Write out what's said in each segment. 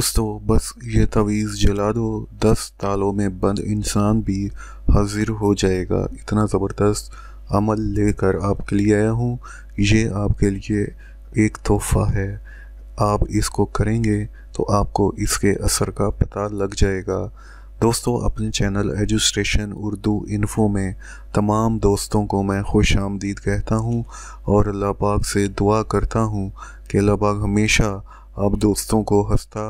दोस्तों बस ये तवीज़ जला दो दस तालों में बंद इंसान भी हाजिर हो जाएगा इतना ज़बरदस्त अमल लेकर आपके लिए आया हूँ ये आपके लिए एक तोहफ़ा है आप इसको करेंगे तो आपको इसके असर का पता लग जाएगा दोस्तों अपने चैनल एजुस्ट्रेशन उर्दू इन्फो में तमाम दोस्तों को मैं खुश आमदीद कहता हूँ और अल्लाह पाक से दुआ करता हूँ कि अल्लाह पाक हमेशा आप दोस्तों को हंसता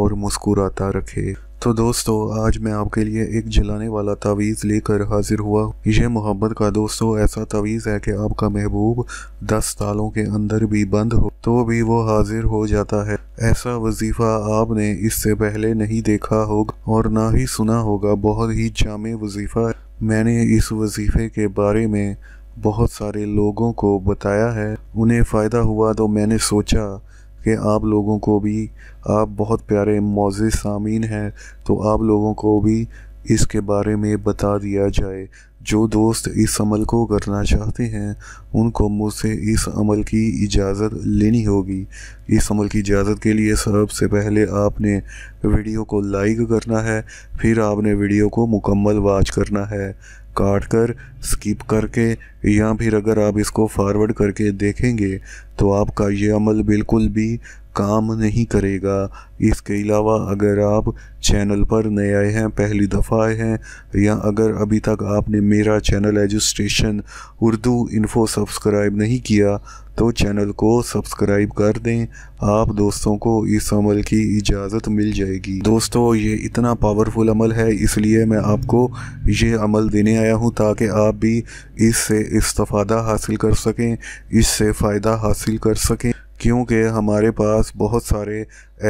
और मुस्कुराता रखे तो दोस्तों आज मैं आपके लिए एक जलाने वाला तावीज़ लेकर हाजिर हुआ यह मोहब्बत का दोस्तों ऐसा तावीज़ है कि आपका महबूब दस सालों के अंदर भी बंद हो तो भी वो हाजिर हो जाता है ऐसा वजीफ़ा आपने इससे पहले नहीं देखा होगा और ना ही सुना होगा बहुत ही जाम वजीफ़ा है मैंने इस वजीफ़े के बारे में बहुत सारे लोगों को बताया है उन्हें फ़ायदा हुआ तो मैंने सोचा कि आप लोगों को भी आप बहुत प्यारे मोज़ सामीन हैं तो आप लोगों को भी इसके बारे में बता दिया जाए जो दोस्त इस अमल को करना चाहते हैं उनको मुझसे इस अमल की इजाज़त लेनी होगी इस अमल की इजाज़त के लिए सबसे पहले आपने वीडियो को लाइक करना है फिर आपने वीडियो को मुकम्मल वाच करना है काट कर स्किप करके या फिर अगर आप इसको फॉरवर्ड करके देखेंगे तो आपका ये अमल बिल्कुल भी काम नहीं करेगा इसके अलावा अगर आप चैनल पर नए आए हैं पहली दफ़ा आए हैं या अगर अभी तक आपने मेरा चैनल एजुस्टेशन उर्दू इन्फो सब्सक्राइब नहीं किया तो चैनल को सब्सक्राइब कर दें आप दोस्तों को इस अमल की इजाज़त मिल जाएगी दोस्तों ये इतना पावरफुल अमल है इसलिए मैं आपको ये अमल देने आया हूँ ताकि आप भी इससे इस्तः हासिल कर सकें इससे फ़ायदा हासिल कर सकें क्योंकि हमारे पास बहुत सारे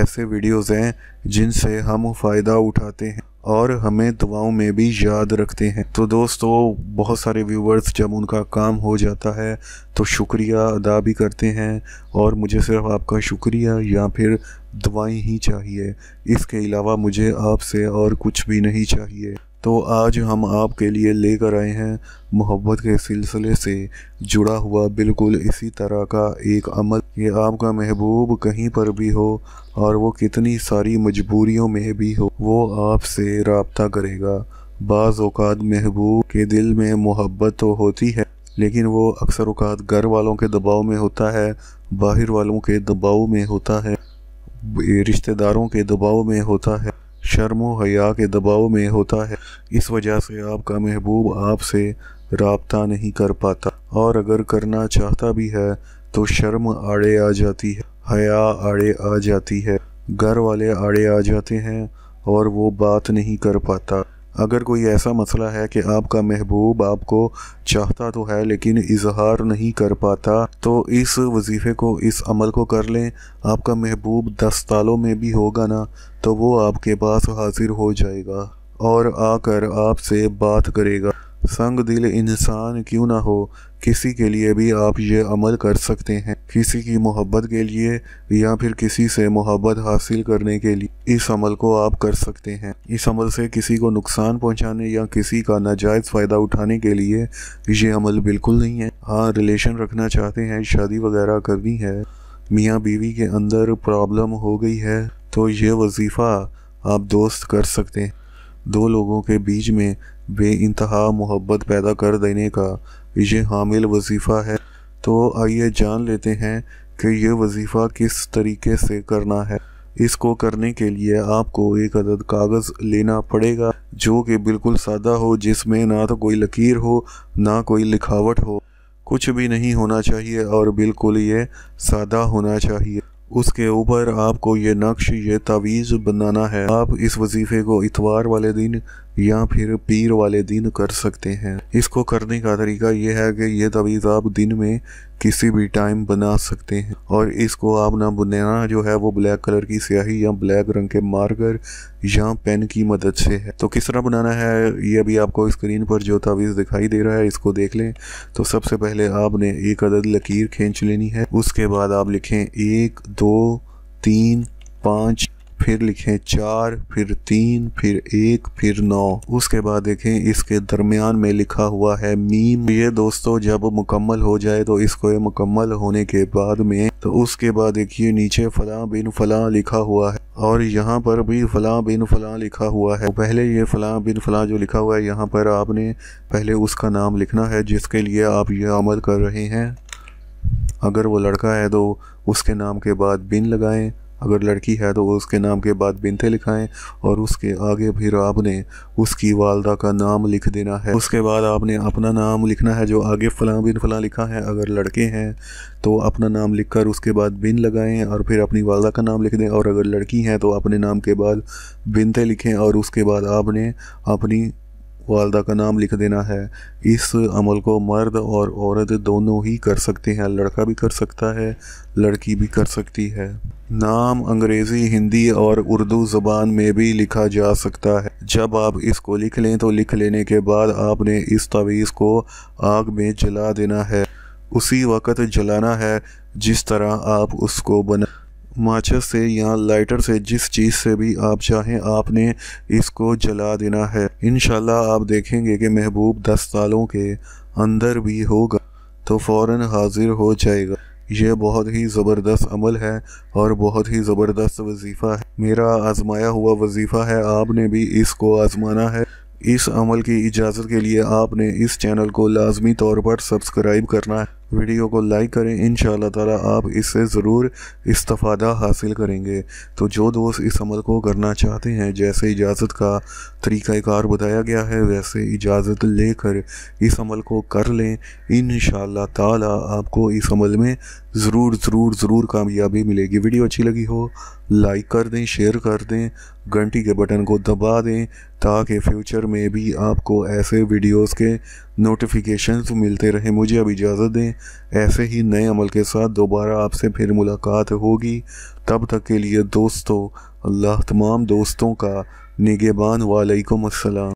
ऐसे वीडियोस हैं जिनसे हम फ़ायदा उठाते हैं और हमें दवाओं में भी याद रखते हैं तो दोस्तों बहुत सारे व्यूवर्स जब उनका काम हो जाता है तो शुक्रिया अदा भी करते हैं और मुझे सिर्फ आपका शुक्रिया या फिर दवाई ही चाहिए इसके अलावा मुझे आपसे और कुछ भी नहीं चाहिए तो आज हम आपके लिए लेकर आए हैं मोहब्बत के सिलसिले से जुड़ा हुआ बिल्कुल इसी तरह का एक अमल ये आपका महबूब कहीं पर भी हो और वो कितनी सारी मजबूरियों में भी हो वो आपसे रबता करेगा बाज़ात महबूब के दिल में मोहब्बत तो होती है लेकिन वो अक्सर अवकात घर वालों के दबाव में होता है बाहर वालों के दबाव में होता है रिश्तेदारों के दबाव में होता है शर्मो हया के दबाव में होता है इस वजह से आपका महबूब आपसे रबता नहीं कर पाता और अगर करना चाहता भी है तो शर्म आड़े आ जाती है हया आड़े आ जाती है घर वाले आड़े आ जाते हैं और वो बात नहीं कर पाता अगर कोई ऐसा मसला है कि आपका महबूब आपको चाहता तो है लेकिन इजहार नहीं कर पाता तो इस वजीफ़े को इस अमल को कर लें आपका महबूब दस सालों में भी होगा ना तो वो आपके पास हाजिर हो जाएगा और आकर आपसे बात करेगा संग दिल इंसान क्यों ना हो किसी के लिए भी आप ये अमल कर सकते हैं किसी की मोहब्बत के लिए या फिर किसी से मोहब्बत हासिल करने के लिए इस अमल को आप कर सकते हैं इस अमल से किसी को नुकसान पहुंचाने या किसी का नाजायज़ फ़ायदा उठाने के लिए ये अमल बिल्कुल नहीं है हाँ रिलेशन रखना चाहते हैं शादी वगैरह करनी है मियाँ बीवी के अंदर प्रॉब्लम हो गई है तो ये वजीफ़ा आप दोस्त कर सकते हैं दो लोगों के बीच में बे इंतहा मोहब्बत पैदा कर देने का ये हामिल वजीफ़ा है तो आइए जान लेते हैं कि यह वजीफ़ा किस तरीके से करना है इसको करने के लिए आपको एक अदद कागज़ लेना पड़ेगा जो कि बिल्कुल सादा हो जिसमें ना तो कोई लकीर हो ना कोई लिखावट हो कुछ भी नहीं होना चाहिए और बिल्कुल ये सादा होना चाहिए उसके ऊपर आपको ये नक्श ये तावीज़ बनाना है आप इस वजीफ़े को इतवार वाले दिन या फिर पीर वाले दिन कर सकते हैं इसको करने का तरीका ये है कि ये तवीज़ आप दिन में किसी भी टाइम बना सकते हैं और इसको आप ना बुनना जो है वो ब्लैक कलर की स्याही या ब्लैक रंग के मार्कर या पेन की मदद से है तो किस तरह बनाना है ये अभी आपको स्क्रीन पर जो तवीज़ दिखाई दे रहा है इसको देख लें तो सबसे पहले आपने एक अदद लकीर खींच लेनी है उसके बाद आप लिखें एक दो तीन पाँच फिर लिखें चार फिर तीन फिर एक फिर नौ उसके बाद देखें इसके दरमियान में लिखा हुआ है मीम तो ये दोस्तों जब मुकम्मल हो जाए तो इसको मुकम्मल होने के बाद में तो उसके बाद देखिए नीचे फला बिन फला लिखा हुआ है और यहाँ पर भी फला बिन फला लिखा हुआ है तो पहले ये फला बिन फला जो लिखा हुआ है यहाँ पर आपने पहले उसका नाम लिखना है जिसके लिए आप ये अमल कर रहे हैं अगर वो लड़का है तो उसके नाम के बाद बिन लगाएं अगर लड़की है तो उसके नाम के बाद बिनते लिखाएं और उसके आगे फिर आपने उसकी वालदा का नाम लिख देना है उसके बाद आपने अपना नाम लिखना है जो आगे फ़लाँ बिन फ़लाँ लिखा है अगर लड़के हैं तो अपना नाम लिख कर उसके बाद बिन लगाएं और फिर अपनी वालदा का नाम लिख दें और अगर लड़की हैं तो अपने नाम के बाद बिनते लिखें और उसके बाद आपने अपनी वालदा का नाम लिख देना है इस अमल को मर्द और औरत दोनों ही कर सकते हैं लड़का भी कर सकता है लड़की भी कर सकती है नाम अंग्रेज़ी हिंदी और उर्दू ज़बान में भी लिखा जा सकता है जब आप इसको लिख लें तो लिख लेने के बाद आपने इस तवीज़ को आग में जला देना है उसी वक़्त जलाना है जिस तरह आप उसको बना माचस से या लाइटर से जिस चीज़ से भी आप चाहें आपने इसको जला देना है इन आप देखेंगे कि महबूब दस सालों के अंदर भी होगा तो फ़ौर हाजिर हो जाएगा यह बहुत ही ज़बरदस्त अमल है और बहुत ही ज़बरदस्त वजीफ़ा है मेरा आजमाया हुआ वजीफ़ा है आपने भी इसको आजमाना है इस अमल की इजाज़त के लिए आपने इस चैनल को लाजमी तौर पर सब्सक्राइब करना है वीडियो को लाइक करें इन ताला आप इससे ज़रूर इस्तफ़ादा हासिल करेंगे तो जो दोस्त इस अमल को करना चाहते हैं जैसे इजाज़त का तरीक़ाकार बताया गया है वैसे इजाज़त लेकर इस अमल को कर लें इन ताला आपको इस अमल में ज़रूर ज़रूर ज़रूर कामयाबी मिलेगी वीडियो अच्छी लगी हो लाइक कर दें शेयर कर दें घंटी के बटन को दबा दें ताकि फ्यूचर में भी आपको ऐसे वीडियोस के नोटिफिकेशंस मिलते रहें मुझे अब इजाज़त दें ऐसे ही नए अमल के साथ दोबारा आपसे फिर मुलाकात होगी तब तक के लिए दोस्तों अल्लाह तमाम दोस्तों का निगेबान वालेकुम अस्सलाम